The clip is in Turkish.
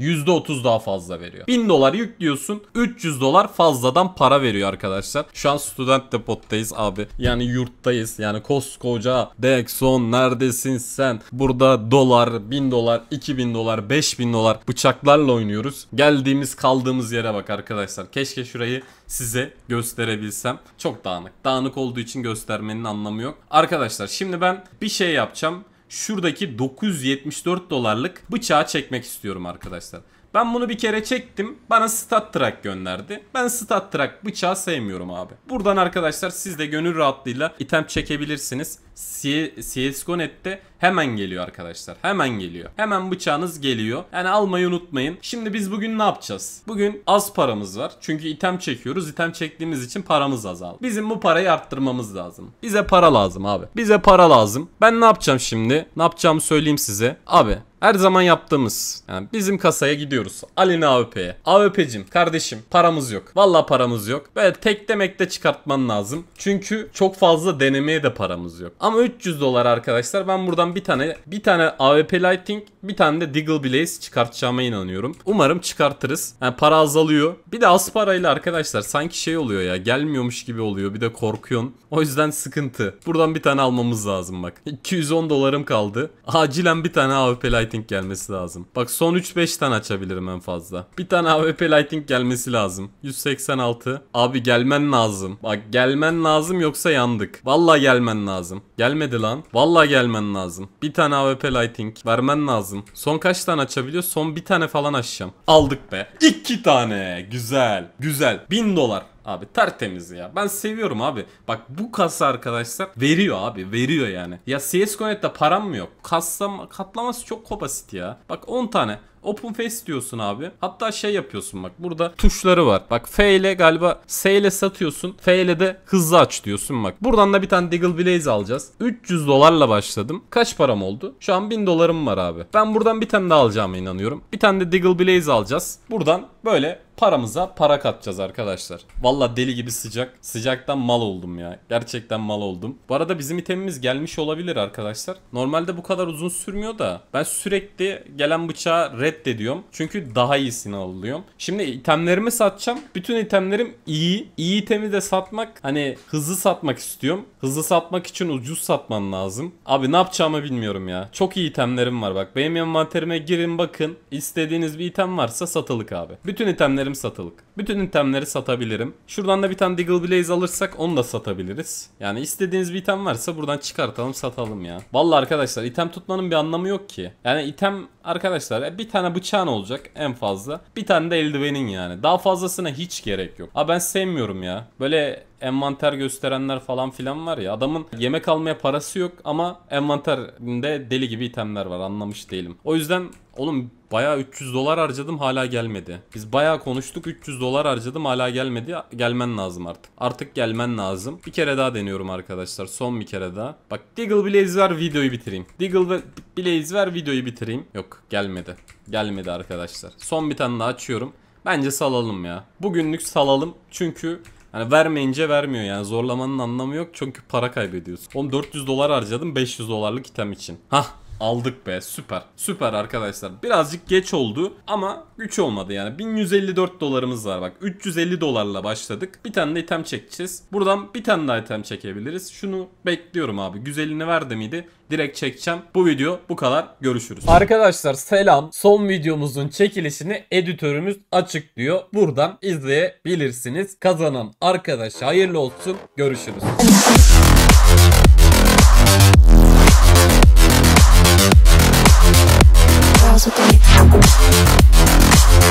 %30 daha fazla veriyor. 1000 dolar yüklüyorsun 300 dolar fazladan para veriyor arkadaşlar. Şu an student depottayız abi. Yani yurttayız. Yani koskoca Dexon neredesin sen? Burada dolar, 1000 dolar, 2000 dolar, 5000 dolar bıçaklarla oynuyoruz. Geldiğimiz kaldığımız yere bak arkadaşlar. Keşke şurayı size gösterebilsem. Çok dağınık. Dağınık olduğu için göstermenin anlamı yok. Arkadaşlar şimdi ben bir şey yapacağım şuradaki 974 dolarlık bıçağı çekmek istiyorum arkadaşlar. Ben bunu bir kere çektim. Bana stat track gönderdi. Ben stat track bıçağı sevmiyorum abi. Buradan arkadaşlar siz de gönül rahatlığıyla item çekebilirsiniz. CSGO Net'te hemen geliyor arkadaşlar. Hemen geliyor. Hemen bıçağınız geliyor. Yani almayı unutmayın. Şimdi biz bugün ne yapacağız? Bugün az paramız var. Çünkü item çekiyoruz. İtem çektiğimiz için paramız azaldı. Bizim bu parayı arttırmamız lazım. Bize para lazım abi. Bize para lazım. Ben ne yapacağım şimdi? Ne yapacağımı söyleyeyim size. Abi her zaman yaptığımız. Yani bizim kasaya gidiyoruz. Alin AWP'ye. AWP'cim kardeşim paramız yok. Valla paramız yok. Böyle tek demek de çıkartman lazım. Çünkü çok fazla denemeye de paramız yok. Ama 300 dolar arkadaşlar ben buradan bir tane bir tane AWP Lighting bir tane de Diggle Blaze çıkartacağıma inanıyorum. Umarım çıkartırız. Yani para azalıyor. Bir de az parayla arkadaşlar sanki şey oluyor ya gelmiyormuş gibi oluyor. Bir de korkuyorsun. O yüzden sıkıntı. Buradan bir tane almamız lazım bak. 210 dolarım kaldı. Acilen bir tane AWP Lighting lighting gelmesi lazım. Bak son 3-5 tane açabilirim en fazla. Bir tane AWP lighting gelmesi lazım. 186. Abi gelmen lazım. Bak gelmen lazım yoksa yandık. Valla gelmen lazım. Gelmedi lan. Valla gelmen lazım. Bir tane AWP lighting vermen lazım. Son kaç tane açabiliyor? Son bir tane falan açacağım. Aldık be. 2 tane. Güzel. Güzel. 1000 dolar. Abi tertemiz ya. Ben seviyorum abi. Bak bu kasa arkadaşlar veriyor abi. Veriyor yani. Ya CSGO'da param mı yok? Kassam, katlaması çok kopasit ya. Bak 10 tane. Open face diyorsun abi. Hatta şey yapıyorsun bak burada tuşları var. Bak F ile galiba S ile satıyorsun. F ile de hızlı aç diyorsun bak. Buradan da bir tane Deagle Blaze alacağız. 300 dolarla başladım. Kaç param oldu? Şu an 1000 dolarım var abi. Ben buradan bir tane daha alacağıma inanıyorum. Bir tane de Deagle Blaze alacağız. Buradan böyle paramıza para katacağız arkadaşlar. Valla deli gibi sıcak. Sıcaktan mal oldum ya. Gerçekten mal oldum. Bu arada bizim itemimiz gelmiş olabilir arkadaşlar. Normalde bu kadar uzun sürmüyor da ben sürekli gelen bıçağı reddediyorum. Çünkü daha iyisini alıyorum. Şimdi itemlerimi satacağım. Bütün itemlerim iyi. İyi itemi de satmak hani hızlı satmak istiyorum. Hızlı satmak için ucuz satman lazım. Abi ne yapacağımı bilmiyorum ya. Çok iyi itemlerim var bak. Benim envanterime girin bakın. İstediğiniz bir item varsa satılık abi. Bütün itemlerim itemlerim satılık. Bütün itemleri satabilirim. Şuradan da bir tane Diggle Blaze alırsak onu da satabiliriz. Yani istediğiniz bir item varsa buradan çıkartalım satalım ya. Vallahi arkadaşlar item tutmanın bir anlamı yok ki. Yani item arkadaşlar e, bir tane bıçağın olacak en fazla. Bir tane de eldivenin yani. Daha fazlasına hiç gerek yok. Aa ben sevmiyorum ya. Böyle envanter gösterenler falan filan var ya. Adamın yemek almaya parası yok ama envanterinde deli gibi itemler var anlamış değilim. O yüzden oğlum Baya 300 dolar harcadım hala gelmedi. Biz baya konuştuk 300 dolar harcadım hala gelmedi. Gelmen lazım artık. Artık gelmen lazım. Bir kere daha deniyorum arkadaşlar. Son bir kere daha. Bak Diggle Blaze ver videoyu bitireyim. Diggle Blaze ver videoyu bitireyim. Yok gelmedi. Gelmedi arkadaşlar. Son bir tane daha açıyorum. Bence salalım ya. Bugünlük salalım. Çünkü Hani vermeyince vermiyor yani zorlamanın anlamı yok çünkü para kaybediyorsun. Oğlum 400 dolar harcadım 500 dolarlık item için. Hah Aldık be süper. Süper arkadaşlar. Birazcık geç oldu ama güç olmadı yani. 1154 dolarımız var bak. 350 dolarla başladık. Bir tane de item çekeceğiz. Buradan bir tane daha item çekebiliriz. Şunu bekliyorum abi. Güzelini verdi miydi? direkt çekeceğim. Bu video bu kadar. Görüşürüz. Arkadaşlar selam. Son videomuzun çekilişini editörümüz açıklıyor. Buradan izleyebilirsiniz. Kazanan arkadaş hayırlı olsun. Görüşürüz. How's it going?